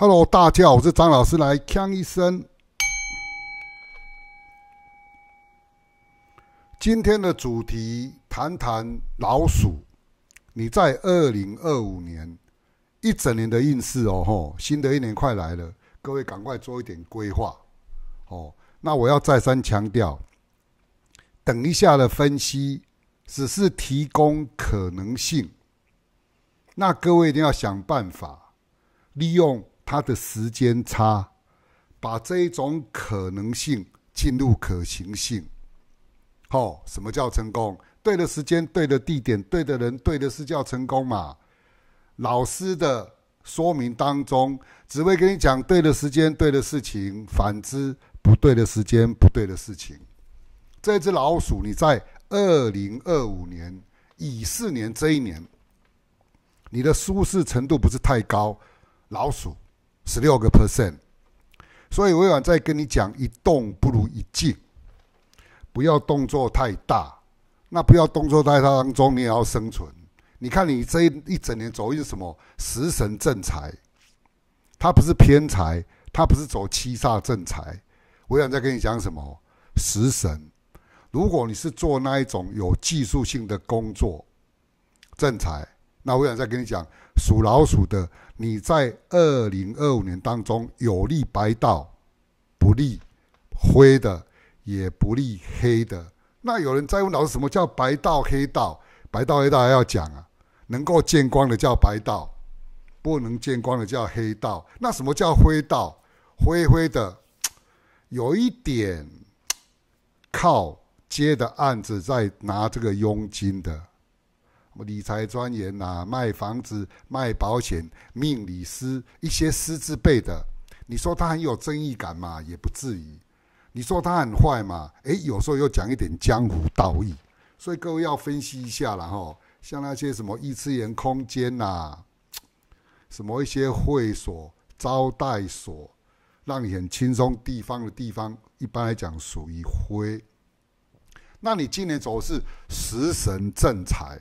Hello，大家好，我是张老师，来康一声。今天的主题，谈谈老鼠。你在二零二五年一整年的运势哦，吼，新的一年快来了，各位赶快做一点规划哦。那我要再三强调，等一下的分析只是提供可能性，那各位一定要想办法利用。它的时间差，把这一种可能性进入可行性。好，什么叫成功？对的时间、对的地点、对的人、对的事叫成功嘛？老师的说明当中，只会跟你讲对的时间、对的事情。反之，不对的时间、不对的事情。这只老鼠，你在二零二五年乙巳年这一年，你的舒适程度不是太高，老鼠。十六个 percent，所以我今再跟你讲，一动不如一静，不要动作太大，那不要动作太大当中，你也要生存。你看你这一一整年走的是什么食神正财，它不是偏财，它不是走七煞正财。我想再跟你讲什么食神，如果你是做那一种有技术性的工作，正财。那我想再跟你讲，属老鼠的你在二零二五年当中有利白道，不利灰的，也不利黑的。那有人在问老师什么叫白道黑道？白道黑道还要讲啊，能够见光的叫白道，不能见光的叫黑道。那什么叫灰道？灰灰的，有一点靠接的案子在拿这个佣金的。理财专员呐，卖房子、卖保险、命理师一些师字辈的，你说他很有正义感嘛？也不至于。你说他很坏嘛？哎，有时候又讲一点江湖道义，所以各位要分析一下了哈。像那些什么异次元空间呐，什么一些会所、招待所，让你很轻松地方的地方，一般来讲属于灰。那你今年走势食神正财。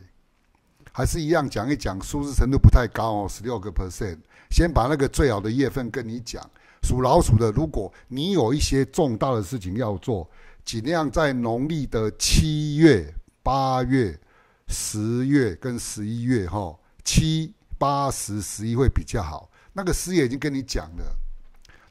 还是一样讲一讲，舒适程度不太高哦，十六个 percent。先把那个最好的月份跟你讲，属老鼠的，如果你有一些重大的事情要做，尽量在农历的七月、八月、十月跟十一月哈，七八十十一会比较好。那个师爷已经跟你讲了。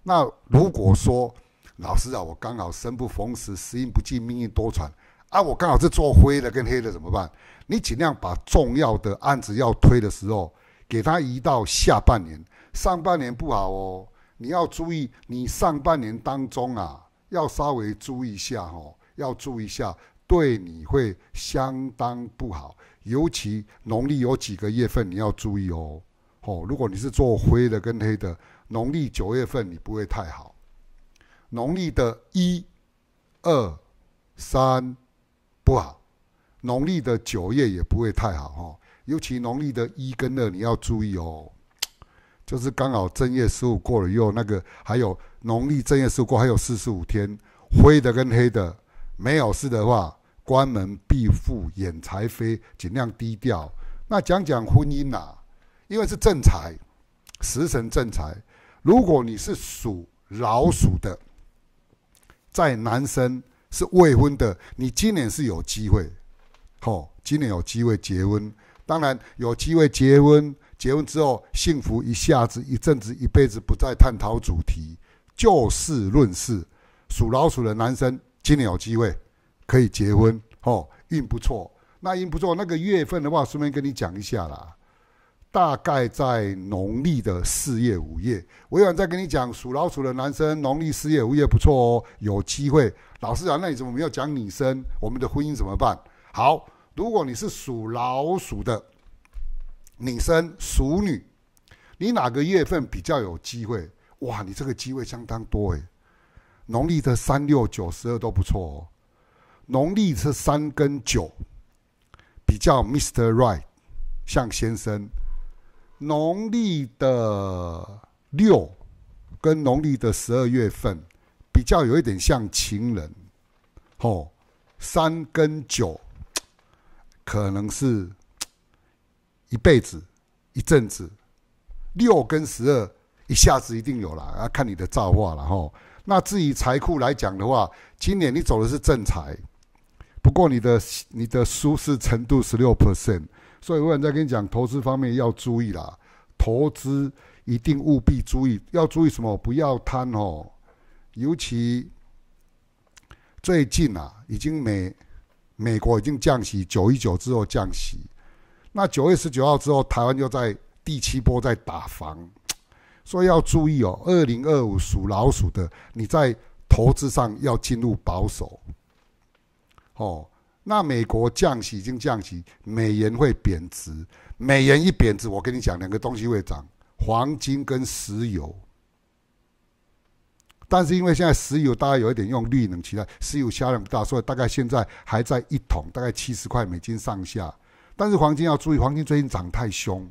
那如果说，老师啊，我刚好生不逢时，时运不济，命运多舛。那我刚好是做灰的跟黑的，怎么办？你尽量把重要的案子要推的时候，给他移到下半年。上半年不好哦，你要注意，你上半年当中啊，要稍微注意一下哦，要注意一下，对你会相当不好。尤其农历有几个月份你要注意哦。哦，如果你是做灰的跟黑的，农历九月份你不会太好。农历的一、二、三。不好，农历的九月也不会太好哈，尤其农历的一跟二你要注意哦，就是刚好正月十五过了以后，那个，还有农历正月十五过还有四十五天，灰的跟黑的没有事的话，关门闭户掩财飞，尽量低调。那讲讲婚姻啊，因为是正财，食神正财，如果你是属老鼠的，在男生。是未婚的，你今年是有机会，吼，今年有机会结婚。当然有机会结婚，结婚之后幸福一下子、一阵子、一辈子不再探讨主题，就事论事。属老鼠的男生今年有机会可以结婚，吼，运不错。那运不错，那个月份的话，顺便跟你讲一下啦。大概在农历的四月、五月，我有在跟你讲属老鼠的男生，农历四月、五月不错哦，有机会。老实讲，那你怎么没有讲女生？我们的婚姻怎么办？好，如果你是属老鼠的女生，属女，你哪个月份比较有机会？哇，你这个机会相当多诶。农历的三、六、九、十二都不错哦。农历是三跟九比较，Mr. Right，像先生。农历的六跟农历的十二月份比较有一点像情人，吼，三跟九，可能是一辈子、一阵子，六跟十二一下子一定有了，啊，看你的造化了吼。那至于财库来讲的话，今年你走的是正财，不过你的你的舒适程度十六 percent。所以我再跟你讲，投资方面要注意啦，投资一定务必注意，要注意什么？不要贪哦，尤其最近啊，已经美美国已经降息，九一九之后降息，那九月十九号之后，台湾又在第七波在打防，所以要注意哦，二零二五属老鼠的，你在投资上要进入保守，哦。那美国降息已经降息，美元会贬值。美元一贬值，我跟你讲，两个东西会涨：黄金跟石油。但是因为现在石油大概有一点用绿能起代，石油销量不大，所以大概现在还在一桶，大概七十块美金上下。但是黄金要注意，黄金最近涨太凶，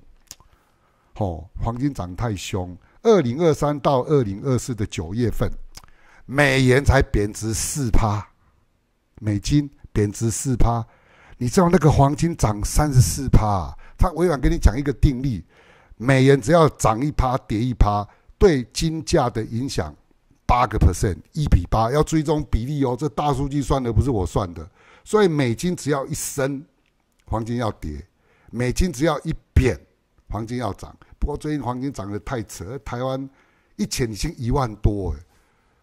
哦，黄金涨太凶。二零二三到二零二四的九月份，美元才贬值四趴，美金。贬值四趴，你知道那个黄金涨三十四趴，他违反跟你讲一个定律，美元只要涨一趴，跌一趴，对金价的影响八个 percent，一比八，要追踪比例哦。这大数据算的不是我算的，所以美金只要一升，黄金要跌；美金只要一贬，黄金要涨。不过最近黄金涨得太扯，台湾一钱已经一万多哎，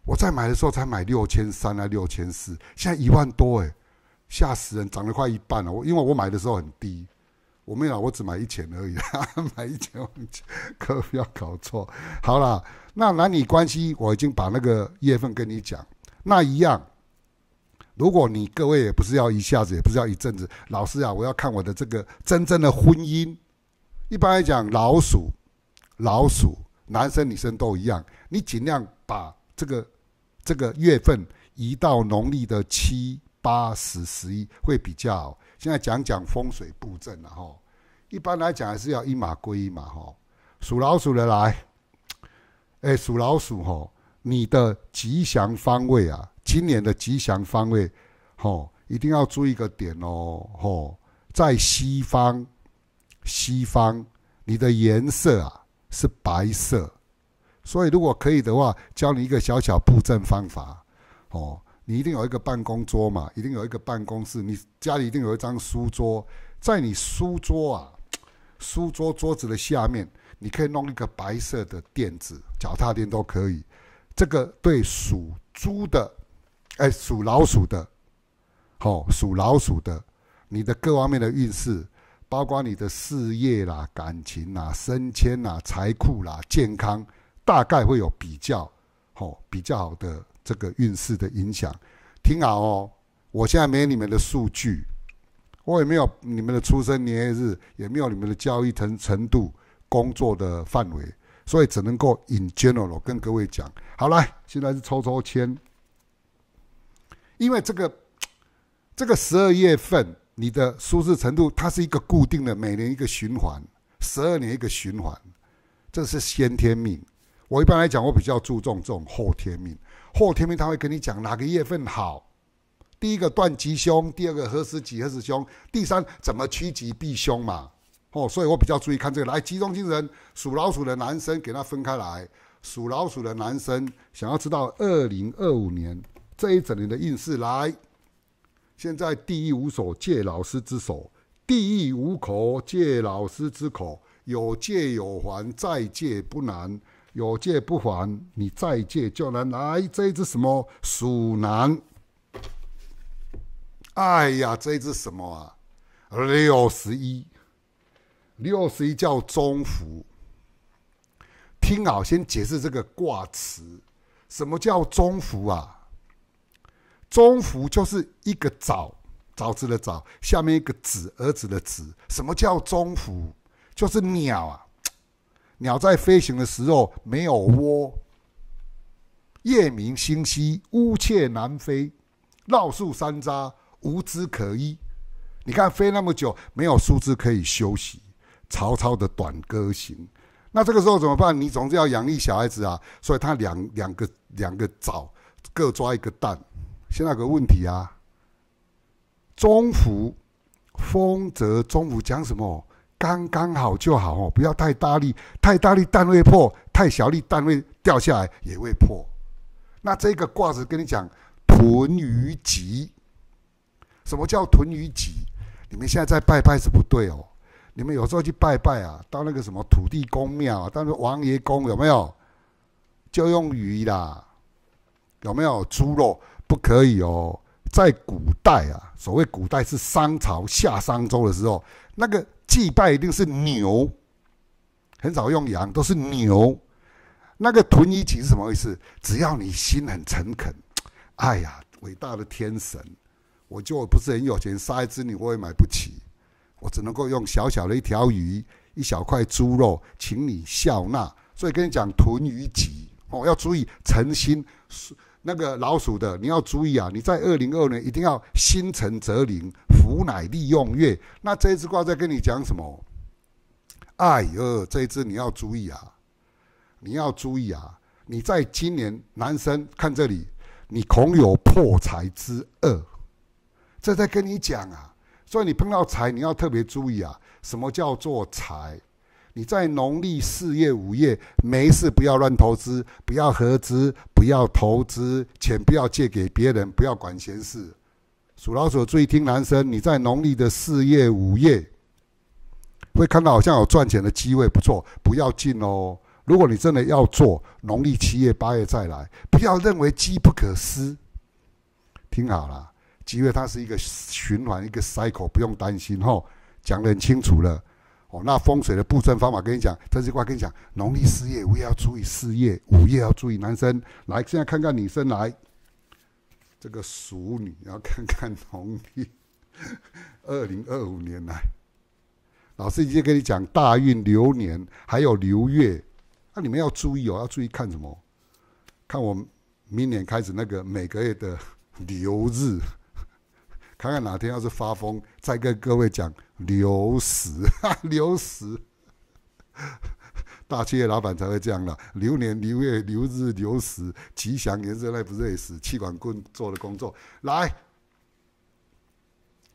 我在买的时候才买六千三啊，六千四，现在一万多哎。吓死人，涨了快一半了！我因为我买的时候很低，我没有，我只买一千而已，买一千，可不要搞错。好了，那男女关系，我已经把那个月份跟你讲，那一样。如果你各位也不是要一下子，也不是要一阵子，老师啊，我要看我的这个真正的婚姻。一般来讲，老鼠，老鼠，男生女生都一样。你尽量把这个这个月份移到农历的七。八十十一会比较。现在讲讲风水布阵了哈。一般来讲还是要一码归一码哈。属老鼠的来，哎，属老鼠哈，你的吉祥方位啊，今年的吉祥方位，哈，一定要注意一个点哦，哈，在西方，西方，你的颜色啊是白色，所以如果可以的话，教你一个小小布阵方法，哦。你一定有一个办公桌嘛，一定有一个办公室。你家里一定有一张书桌，在你书桌啊，书桌桌子的下面，你可以弄一个白色的垫子，脚踏垫都可以。这个对属猪的，哎，属老鼠的，吼，属老鼠的，你的各方面的运势，包括你的事业啦、感情啦、升迁啦、财库啦、健康，大概会有比较，哦，比较好的。这个运势的影响，听好哦！我现在没你们的数据，我也没有你们的出生年月日，也没有你们的教育程程度、工作的范围，所以只能够 in general 跟各位讲。好来，现在是抽抽签，因为这个这个十二月份你的舒适程度，它是一个固定的，每年一个循环，十二年一个循环，这是先天命。我一般来讲，我比较注重这种后天命。后天明他会跟你讲哪个月份好，第一个断吉凶，第二个何时吉何时凶，第三怎么趋吉避凶嘛。哦，所以我比较注意看这个。来，集中精神，属老鼠的男生给他分开来。属老鼠的男生想要知道二零二五年这一整年的运势，来。现在地狱无所借，老师之手；地狱无口借，老师之口。有借有还，再借不难。有借不还，你再借就能拿一只什么鼠男？哎呀，这只什么啊？六十一，六十一叫中福。听好，先解释这个卦词，什么叫中福啊？中福就是一个早早字的早，下面一个子儿子的子。什么叫中福？就是鸟啊。鸟在飞行的时候没有窝，夜明星稀，乌鹊南飞，绕树三匝，无枝可依。你看飞那么久，没有树枝可以休息。曹操的《短歌行》，那这个时候怎么办？你总是要养育小孩子啊，所以他两两个两个爪各抓一个蛋。现在有个问题啊，中午风则中午讲什么？刚刚好就好哦，不要太大力，太大力蛋会破，太小力蛋会掉下来也会破。那这个卦子跟你讲，屯鱼吉。什么叫屯鱼吉？你们现在在拜拜是不对哦。你们有时候去拜拜啊，到那个什么土地公庙，但是王爷公有没有？就用鱼啦，有没有猪肉不可以哦？在古代啊，所谓古代是商朝、夏商周的时候，那个。祭拜一定是牛，很少用羊，都是牛。那个豚鱼祭是什么意思？只要你心很诚恳，哎呀，伟大的天神，我就不是很有钱，杀一只牛我也买不起，我只能够用小小的一条鱼、一小块猪肉，请你笑纳。所以跟你讲豚鱼祭哦，要注意诚心。那个老鼠的，你要注意啊！你在二零二年一定要心诚则灵。福乃利用月，那这一支卦在跟你讲什么？哎呦，这一支你要注意啊！你要注意啊！你在今年男生看这里，你恐有破财之厄。这在跟你讲啊，所以你碰到财，你要特别注意啊。什么叫做财？你在农历四月、五月没事，不要乱投资，不要合资，不要投资钱，不要借给别人，不要管闲事。鼠老鼠，注意听男生。你在农历的四月、五月，会看到好像有赚钱的机会，不错，不要进哦。如果你真的要做，农历七月、八月再来，不要认为机不可失。听好了，机会它是一个循环，一个 cycle，不用担心哈。讲得很清楚了哦。那风水的布阵方法，跟你讲，这句话跟你讲，农历四月、五月要注意四月、五月要注意男生。来，现在看看女生来。这个熟女，要看看农历二零二五年来，老师已经跟你讲大运流年，还有流月，那你们要注意哦，要注意看什么？看我明年开始那个每个月的流日，看看哪天要是发疯，再跟各位讲流时，流时。大企业老板才会这样的，流年、流月、流日、流时，吉祥也是那不是死，气管工做的工作。来，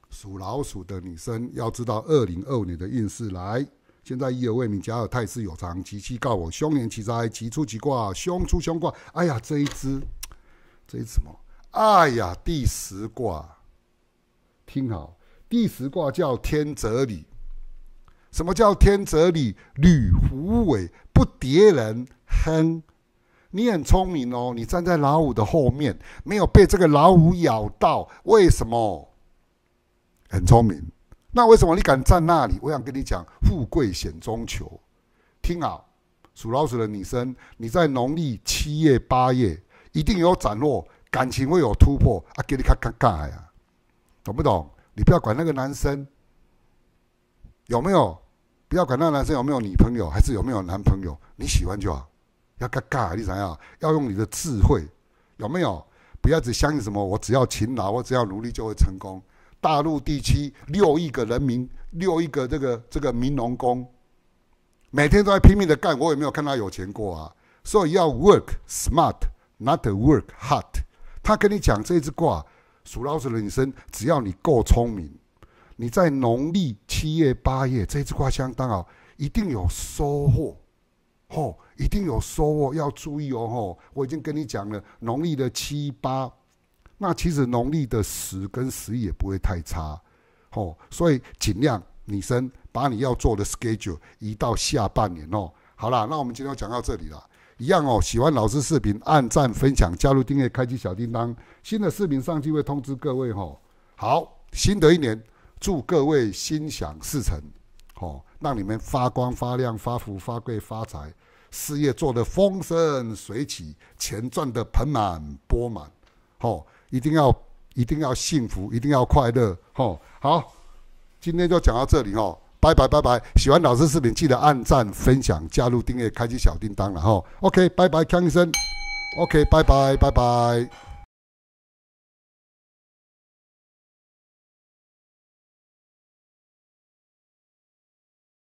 属老鼠的女生要知道二零二五年的运势。来，现在一有未你甲有太师有常，吉气告我凶年吉灾，吉出吉卦，凶出凶卦。哎呀，这一只，这一什么？哎呀，第十卦，听好，第十卦叫天泽理。什么叫天泽里吕福伟不叠人哼？你很聪明哦，你站在老虎的后面，没有被这个老虎咬到，为什么？很聪明，那为什么你敢站那里？我想跟你讲，富贵险中求，听好，属老鼠的女生，你在农历七月八月一定有斩获，感情会有突破啊！给你看，看干呀，懂不懂？你不要管那个男生。有没有？不要管那男生有没有女朋友，还是有没有男朋友，你喜欢就好。要尴尬，你想要要用你的智慧，有没有？不要只相信什么，我只要勤劳，我只要努力就会成功。大陆地区六亿个人民，六亿个这个这个民农工，每天都在拼命的干，我也没有看他有钱过啊？所以要 work smart，not work hard。他跟你讲这只卦，鼠老鼠的人生，只要你够聪明。你在农历七月八月，这支卦相当好，一定有收获，吼，一定有收获，要注意哦，吼，我已经跟你讲了，农历的七八，那其实农历的十跟十一也不会太差，吼，所以尽量女生把你要做的 schedule 移到下半年哦。好啦，那我们今天要讲到这里了，一样哦，喜欢老师视频，按赞、分享、加入订阅、开启小叮当，新的视频上期会通知各位吼。好，新的一年。祝各位心想事成，吼，让你们发光发亮、发福发贵、发财，事业做得风生水起，钱赚得盆满钵满，吼，一定要一定要幸福，一定要快乐，吼，好，今天就讲到这里，吼，拜拜拜拜，喜欢老师视频记得按赞、分享、加入订阅、开启小叮当了，吼，OK，拜拜，康医生，OK，拜拜拜拜。